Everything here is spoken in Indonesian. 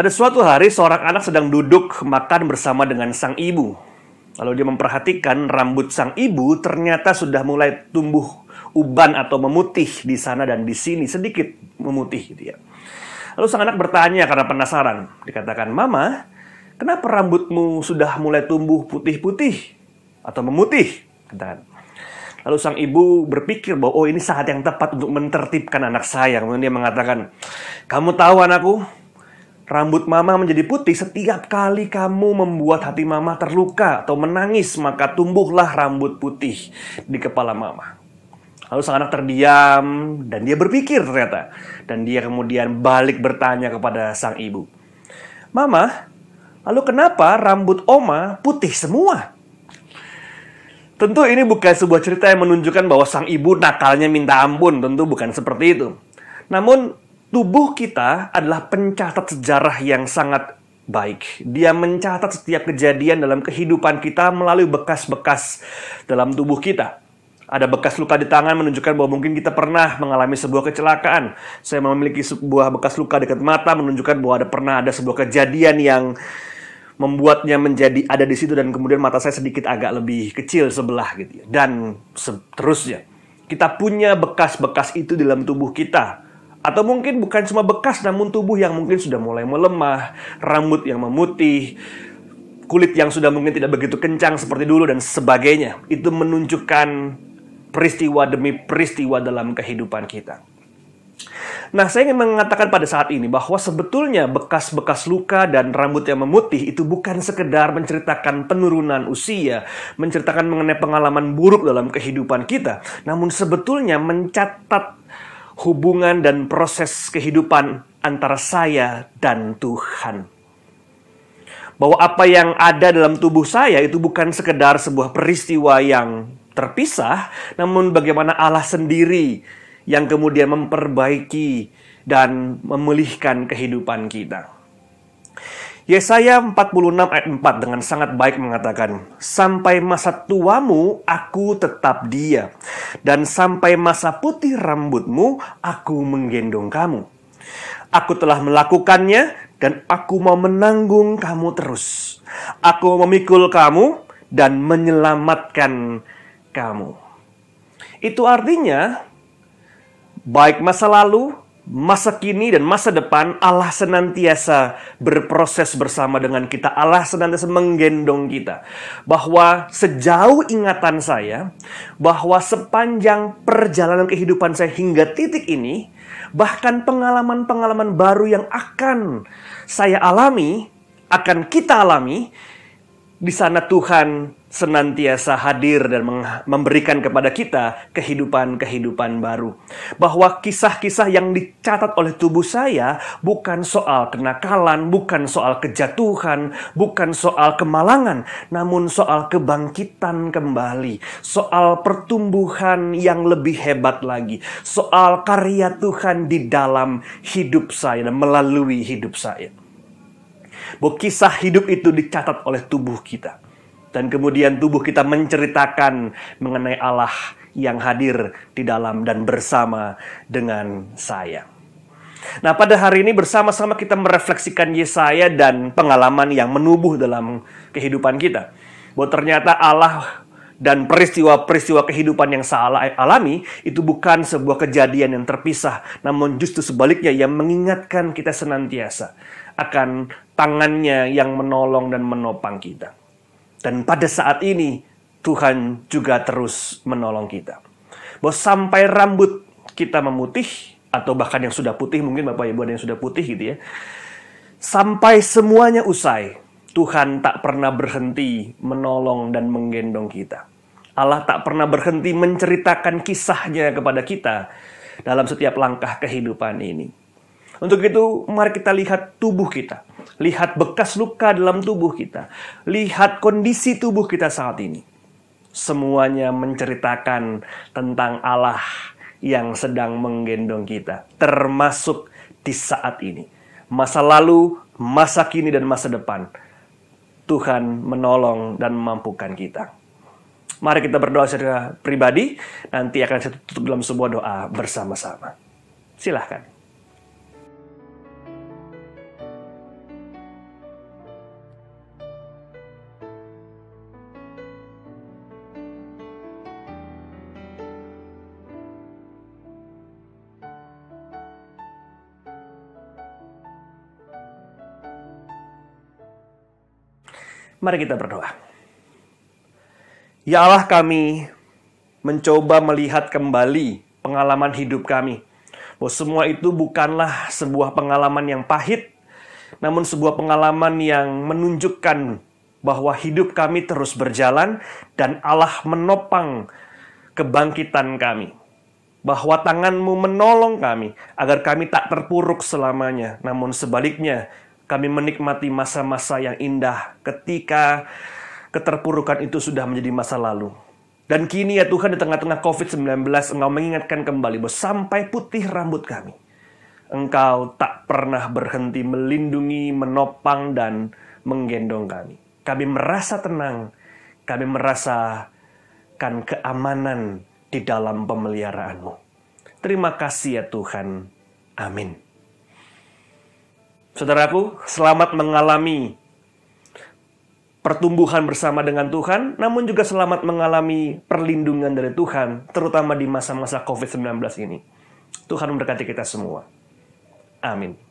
Pada suatu hari, seorang anak sedang duduk makan bersama dengan sang ibu. Lalu dia memperhatikan rambut sang ibu ternyata sudah mulai tumbuh uban atau memutih di sana dan di sini, sedikit memutih gitu ya. Lalu sang anak bertanya karena penasaran. Dikatakan, Mama, kenapa rambutmu sudah mulai tumbuh putih-putih atau memutih? Katakan. Lalu sang ibu berpikir bahwa oh ini saat yang tepat untuk mentertibkan anak saya. Kemudian dia mengatakan, kamu tahu anakku, Rambut mama menjadi putih setiap kali kamu membuat hati mama terluka atau menangis, maka tumbuhlah rambut putih di kepala mama. Lalu sang anak terdiam dan dia berpikir ternyata. Dan dia kemudian balik bertanya kepada sang ibu. Mama, lalu kenapa rambut Oma putih semua? Tentu ini bukan sebuah cerita yang menunjukkan bahwa sang ibu nakalnya minta ampun. Tentu bukan seperti itu. Namun Tubuh kita adalah pencatat sejarah yang sangat baik. Dia mencatat setiap kejadian dalam kehidupan kita melalui bekas-bekas dalam tubuh kita. Ada bekas luka di tangan menunjukkan bahwa mungkin kita pernah mengalami sebuah kecelakaan. Saya memiliki sebuah bekas luka dekat mata menunjukkan bahwa ada pernah ada sebuah kejadian yang membuatnya menjadi ada di situ dan kemudian mata saya sedikit agak lebih kecil sebelah gitu ya. Dan seterusnya. Kita punya bekas-bekas itu dalam tubuh kita atau mungkin bukan cuma bekas namun tubuh yang mungkin sudah mulai melemah, rambut yang memutih, kulit yang sudah mungkin tidak begitu kencang seperti dulu dan sebagainya. Itu menunjukkan peristiwa demi peristiwa dalam kehidupan kita. Nah, saya ingin mengatakan pada saat ini bahwa sebetulnya bekas-bekas luka dan rambut yang memutih itu bukan sekedar menceritakan penurunan usia, menceritakan mengenai pengalaman buruk dalam kehidupan kita, namun sebetulnya mencatat hubungan dan proses kehidupan antara saya dan Tuhan. Bahwa apa yang ada dalam tubuh saya itu bukan sekedar sebuah peristiwa yang terpisah, namun bagaimana Allah sendiri yang kemudian memperbaiki dan memulihkan kehidupan kita. Yesaya 46 ayat 4 dengan sangat baik mengatakan, Sampai masa tuamu, aku tetap dia. Dan sampai masa putih rambutmu, aku menggendong kamu. Aku telah melakukannya, dan aku mau menanggung kamu terus. Aku memikul kamu, dan menyelamatkan kamu. Itu artinya, baik masa lalu, masa kini dan masa depan Allah senantiasa berproses bersama dengan kita. Allah senantiasa menggendong kita. Bahwa sejauh ingatan saya, bahwa sepanjang perjalanan kehidupan saya hingga titik ini, bahkan pengalaman-pengalaman baru yang akan saya alami, akan kita alami, di sana Tuhan senantiasa hadir dan memberikan kepada kita kehidupan-kehidupan baru. Bahwa kisah-kisah yang dicatat oleh tubuh saya bukan soal kenakalan, bukan soal kejatuhan, bukan soal kemalangan, namun soal kebangkitan kembali, soal pertumbuhan yang lebih hebat lagi, soal karya Tuhan di dalam hidup saya dan melalui hidup saya bahwa kisah hidup itu dicatat oleh tubuh kita. Dan kemudian tubuh kita menceritakan mengenai Allah yang hadir di dalam dan bersama dengan saya. Nah, pada hari ini bersama-sama kita merefleksikan Yesaya dan pengalaman yang menubuh dalam kehidupan kita. Bahwa ternyata Allah dan peristiwa-peristiwa kehidupan yang saya alami itu bukan sebuah kejadian yang terpisah, namun justru sebaliknya yang mengingatkan kita senantiasa akan tangannya yang menolong dan menopang kita. Dan pada saat ini Tuhan juga terus menolong kita. Bahwa sampai rambut kita memutih atau bahkan yang sudah putih mungkin Bapak Ibu ada yang sudah putih gitu ya. Sampai semuanya usai, Tuhan tak pernah berhenti menolong dan menggendong kita. Allah tak pernah berhenti menceritakan kisahnya kepada kita dalam setiap langkah kehidupan ini. Untuk itu, mari kita lihat tubuh kita. Lihat bekas luka dalam tubuh kita. Lihat kondisi tubuh kita saat ini. Semuanya menceritakan tentang Allah yang sedang menggendong kita. Termasuk di saat ini. Masa lalu, masa kini, dan masa depan. Tuhan menolong dan memampukan kita. Mari kita berdoa secara pribadi, nanti akan saya tutup dalam sebuah doa bersama-sama. Silahkan. Mari kita berdoa. Ya Allah kami mencoba melihat kembali pengalaman hidup kami. Bahwa semua itu bukanlah sebuah pengalaman yang pahit, namun sebuah pengalaman yang menunjukkan bahwa hidup kami terus berjalan dan Allah menopang kebangkitan kami. Bahwa tanganmu menolong kami agar kami tak terpuruk selamanya, namun sebaliknya kami menikmati masa-masa yang indah ketika keterpurukan itu sudah menjadi masa lalu. Dan kini ya Tuhan di tengah-tengah COVID-19 Engkau mengingatkan kembali bahwa sampai putih rambut kami. Engkau tak pernah berhenti melindungi, menopang, dan menggendong kami. Kami merasa tenang, kami merasakan keamanan di dalam pemeliharaan-Mu. Terima kasih ya Tuhan. Amin. Saudaraku, selamat mengalami pertumbuhan bersama dengan Tuhan, namun juga selamat mengalami perlindungan dari Tuhan, terutama di masa-masa COVID-19 ini. Tuhan memberkati kita semua. Amin.